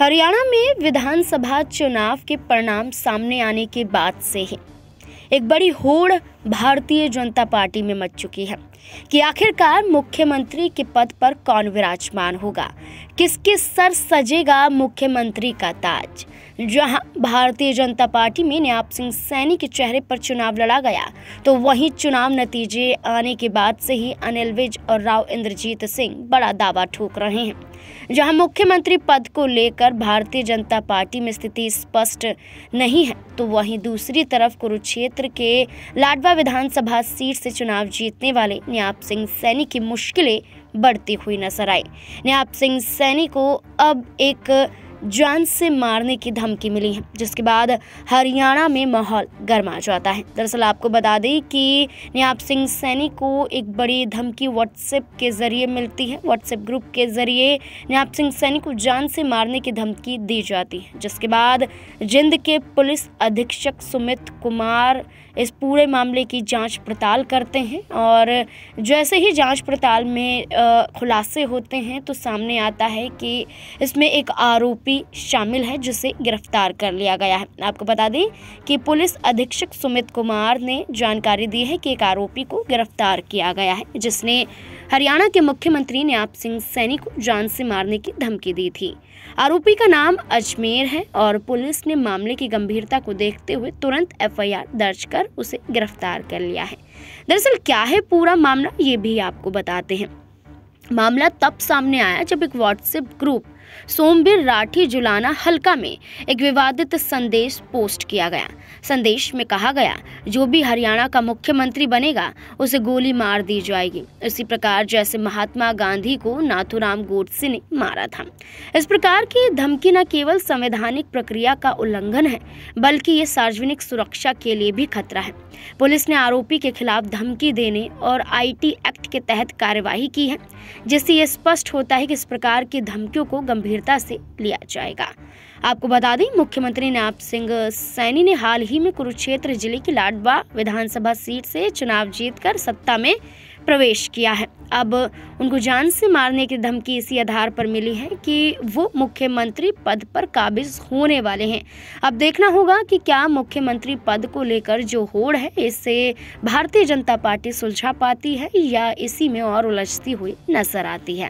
हरियाणा में विधानसभा चुनाव के परिणाम सामने आने के बाद से ही एक बड़ी होड़ भारतीय जनता पार्टी में मच चुकी है कि आखिरकार मुख्यमंत्री के पद पर कौन विराजमान होगा किसके सर सजेगा मुख्यमंत्री का ताज जहां भारतीय जनता पार्टी में नयाब सिंह सैनी के चेहरे पर चुनाव लड़ा गया तो वहीं चुनाव नतीजे आने के बाद से ही अनिल विज और राव इंद्रजीत सिंह बड़ा दावा ठोक रहे हैं जहां मुख्यमंत्री पद को लेकर भारतीय जनता पार्टी में स्थिति स्पष्ट नहीं है तो वहीं दूसरी तरफ कुरुक्षेत्र के लाडवा विधानसभा सीट से चुनाव जीतने वाले न्याप सिंह सैनी की मुश्किलें बढ़ती हुई नजर आई न्याप सिंह सैनी को अब एक जान से मारने की धमकी मिली है जिसके बाद हरियाणा में माहौल गर्मा जाता है दरअसल आपको बता दें कि नयाब सिंह सैनी को एक बड़ी धमकी व्हाट्सएप के जरिए मिलती है व्हाट्सएप ग्रुप के जरिए नयाब सिंह सैनी को जान से मारने की धमकी दी जाती है जिसके बाद जिंद के पुलिस अधीक्षक सुमित कुमार इस पूरे मामले की जांच पड़ताल करते हैं और जैसे ही जांच पड़ताल में खुलासे होते हैं तो सामने आता है कि इसमें एक आरोपी आरोपी शामिल है जिसे गिरफ्तार कर लिया गया है आपको बता दें कि पुलिस अधीक्षक सुमित कुमार ने जानकारी दी है कि एक आरोपी को गिरफ्तार किया गया है जिसने हरियाणा के मुख्यमंत्री नयाब सिंह सैनी को जान से मारने की धमकी दी थी आरोपी का नाम अजमेर है और पुलिस ने मामले की गंभीरता को देखते हुए तुरंत एफआईआर दर्ज कर उसे गिरफ्तार कर लिया है दरअसल क्या है पूरा मामला ये भी आपको बताते हैं मामला तब सामने आया जब एक व्हाट्सएप ग्रुप सोमवीर राठी जुलाना हल्का में एक विवादित संदेश पोस्ट किया गया संदेश में कहा गया जो भी हरियाणा का मुख्यमंत्री बनेगा उसे गोली मार दी जाएगी इसी प्रकार जैसे महात्मा गांधी को नाथुराम गोडसे ने मारा था इस प्रकार की धमकी न केवल संवैधानिक प्रक्रिया का उल्लंघन है बल्कि ये सार्वजनिक सुरक्षा के लिए भी खतरा है पुलिस ने आरोपी के खिलाफ धमकी देने और आई एक्ट के तहत कार्यवाही की है जिससे ये स्पष्ट होता है कि इस प्रकार की धमकियों को गंभीरता से लिया जाएगा आपको बता दें मुख्यमंत्री नाब सिंह सैनी ने हाल ही में कुरुक्षेत्र जिले की लाडवा विधानसभा सीट से चुनाव जीतकर सत्ता में प्रवेश किया है अब उनको जान से मारने की धमकी इसी आधार पर मिली है कि वो मुख्यमंत्री पद पर काबिज होने वाले हैं अब देखना होगा कि क्या मुख्यमंत्री पद को लेकर जो होड़ है इससे भारतीय जनता पार्टी सुलझा पाती है या इसी में और उलझती हुई नजर आती है